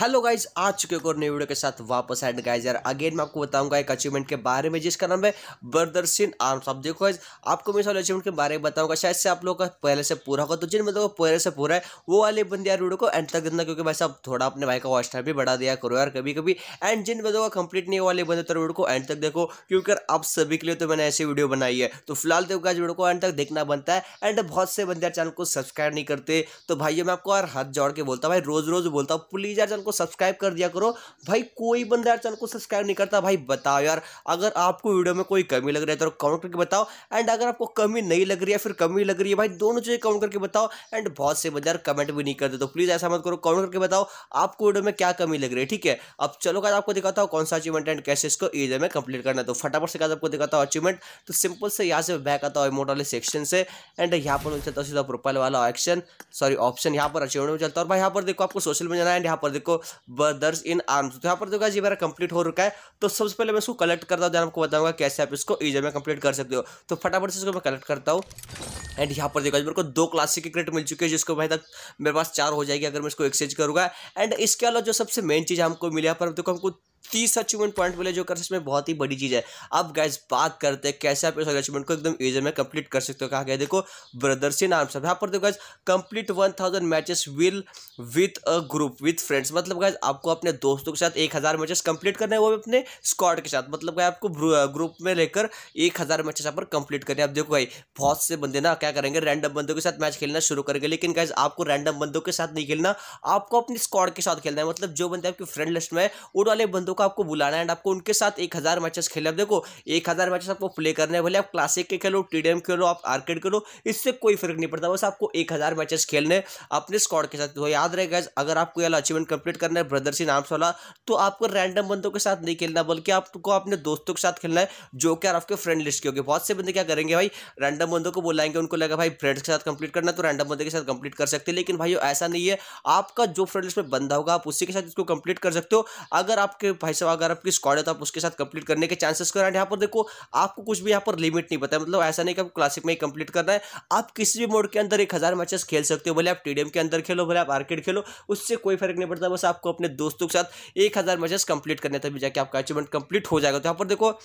hello guys आ चुके और नए वीडियो के साथ वापस एंड गाइज यार अगेन मैं आपको बताऊंगा एक अचीवमेंट के बारे में जिसका नाम है बरदरसिन आर्म्स आप देखो गाइज आपको मैं इस वाले अचीवमेंट के बारे में बताऊंगा शायद से आप लोगों का पहले से पूरा होगा तो जिन मतलब पहले से पूरा है वो वाले बंदे यार वीडियो को एंड तक देखना क्योंकि भाई साहब थोड़ा अपने भाई का वॉच टाइम भी बढ़ा दिया करो यार कभी कभी एंड जिन बंदों का कंप्लीट नहीं वाले बंदे तो वीडियो को एंड तक देखो क्योंकि आप सभी के लिए तो मैंने ऐसी वीडियो बनाई है तो फिलहाल देखो गाइज वीडियो को एंड तक देखना बनता है एंड बहुत से बंदे यार चैनल को सब्सक्राइब नहीं करते तो भाई मैं आपको यार हाथ जोड़ के बोलता हूँ भाई रोज रोज बोलता हूँ प्लीज यार को सब्सक्राइब कर दिया करो भाई कोई बंदा यार चैनल को सब्सक्राइब नहीं करता भाई बताओ यार अगर आपको वीडियो में कोई कमी लग रही है तो कमेंट करके बताओ एंड अगर आपको कमी नहीं लग रही है फिर कमी लग रही है भाई दोनों चीज़ें कमेंट करके बताओ एंड बहुत से बंदे यार कमेंट भी नहीं करते तो प्लीज़ ऐसा मत करो कमेंट करके बताओ आपको वीडियो में क्या कमी लग रही है ठीक है अब चलो क्या आपको दिखाता हूँ कौन सा अचीवमेंट एंड कैसे इसको ईजे में कंप्लीट करना तो फटाफट से क्या आपको दिखाता हूँ अचीवमेंट तो सिंपल से यहाँ से बैक आता हूँ मोटर वाले सेक्शन से एंड यहाँ पर चलता हूँ सीधा प्रोफाइल वाला एक्शन सॉरी ऑप्शन यहाँ पर अचीवमेंट में चलता है और भाई यहाँ पर देखो आपको सोशल में जाना है एंड यहाँ पर देखो आपको इन आर्म्स तो यहाँ पर देखा ये मेरा कंप्लीट हो रखा है तो सबसे पहले मैं इसको कलेक्ट करता हूँ ध्यान आपको बताऊंगा कैसे आप इसको ईजे में कंप्लीट कर सकते हो तो फटाफट से इसको मैं कलेक्ट करता हूँ एंड यहाँ पर देखा मेरे को दो क्लासिक की क्रेट मिल चुकी है जिसको भाई तक मेरे पास चार हो जाएगी अगर मैं इसको एक्सचेंज करूँगा एंड इसके अलावा जो सबसे मेन चीज़ हमको मिली यहाँ पर देखो हमको तीस अचीवमेंट पॉइंट मिले जो कर सकते हैं बहुत ही बड़ी चीज़ है अब गैस बात करते हैं कैसे आप इस अचीवमेंट को एकदम ईजी में कंप्लीट कर सकते हो कहा गया देखो ब्रदरसिन आर्म्स यहाँ पर देखो guys complete one thousand matches will with a group with friends मतलब गैस आपको अपने दोस्तों के साथ एक हज़ार मैचेस कंप्लीट करने हैं वो भी अपने स्क्वाड के साथ मतलब गया आपको ग्रुप में लेकर एक हज़ार मैचेस यहाँ पर कंप्लीट करने आप देखो भाई बहुत से बंदे ना क्या करेंगे रैंडम बंदों के साथ मैच खेलना शुरू करेंगे लेकिन गैस आपको रैंडम बंदों के साथ नहीं खेलना आपको अपने स्क्वाड के साथ खेलना है मतलब जो बंदे आपकी फ्रेंड लिस्ट में उन वाले बंदों बंदों को आपको बुलाना है एंड आपको उनके साथ एक हज़ार मैचेस खेले अब देखो एक हज़ार मैचेस आपको प्ले करने भले आप क्लासिक के खेलो टी खेलो आप आर्केड खेलो इससे कोई फर्क नहीं पड़ता बस आपको एक हज़ार मैचेस खेलने अपने स्कॉड के साथ तो याद रहेगा अगर आपको यहाँ अचीवमेंट कंप्लीट करना है ब्रदर्स इन आर्म्स वाला तो आपको रैंडम बंदों के साथ नहीं खेलना बल्कि आपको अपने दोस्तों के साथ खेलना है जो कि आपके फ्रेंड लिस्ट के होंगे बहुत से बंदे क्या करेंगे भाई रैंडम बंदों को बुलाएंगे उनको लगा भाई फ्रेंड्स के साथ कंप्लीट करना तो रैंडम बंदे के साथ कंप्लीट कर सकते लेकिन भाई ऐसा नहीं है आपका जो फ्रेंड लिस्ट में बंदा होगा आप उसी के साथ इसको कंप्लीट कर सकते हो अगर आपके भाई साहब अगर आपकी स्क्वाड है तो आप उसके साथ कंप्लीट करने के चांसेस कर यहाँ पर देखो आपको कुछ भी यहाँ पर लिमिट नहीं पता है मतलब ऐसा नहीं कि आपको क्लासिक में ही कंप्लीट करना है आप किसी भी मोड के अंदर एक हज़ार मैचेस खेल सकते हो भले आप टी के अंदर खेलो भले आप आर्केड खेलो उससे कोई फर्क नहीं पड़ता बस आपको अपने दोस्तों के साथ एक हज़ार मैचेस कंप्लीट करने तभी जाके आपका अचीवमेंट कंप्लीट हो जाएगा तो यहाँ पर देखो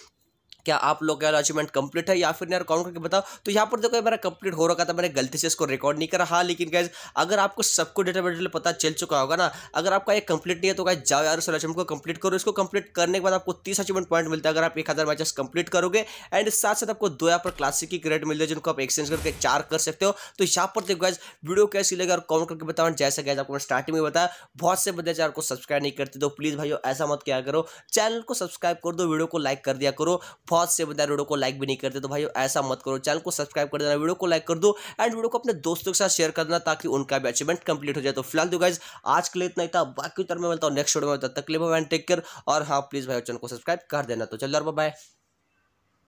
क्या आप लोग का अचीवमेंट कंप्लीट है या फिर यार कॉमेंट करके बताओ तो यहाँ पर देखो मेरा कंप्लीट हो रखा था मैंने गलती से इसको रिकॉर्ड नहीं करा हाँ लेकिन गैस अगर आपको सबको डेटा बेटे पता चल चुका होगा ना अगर आपका ये कंप्लीट नहीं है तो गाइज जाओ यार अचीवमेंट को कंप्लीट करो इसको कंप्लीट करने के बाद आपको तीस अचीवमेंट पॉइंट मिलता है अगर आप एक हज़ार मैचेस कंप्लीट करोगे एंड साथ साथ आपको दो यहाँ पर क्लासिक की ग्रेड मिल रही है जिनको आप एक्सचेंज करके चार कर सकते हो तो यहाँ पर देखो गैस वीडियो कैसी लगे और कॉमेंट करके बताओ जैसे गैस आपको स्टार्टिंग में बताया बहुत से बदले चार को सब्सक्राइब नहीं करते तो प्लीज़ भाई ऐसा मत क्या करो चैनल को सब्सक्राइब कर दो वीडियो को लाइक कर दिया करो बहुत बहुत से बंदा वीडियो को लाइक भी नहीं करते तो भाई ऐसा मत करो चैनल को सब्सक्राइब कर देना वीडियो को लाइक कर दो एंड वीडियो को अपने दोस्तों के साथ शेयर कर देना ताकि उनका भी अचीवमेंट कंप्लीट हो जाए तो फिलहाल दो तो आज के लिए इतना ही था बाकी तरह तो मिलता हूँ नेक्स्ट वीडियो में तब तक टेक केयर और हाँ प्लीज़ भाई चैनल को सब्सक्राइब कर देना तो चलो बाय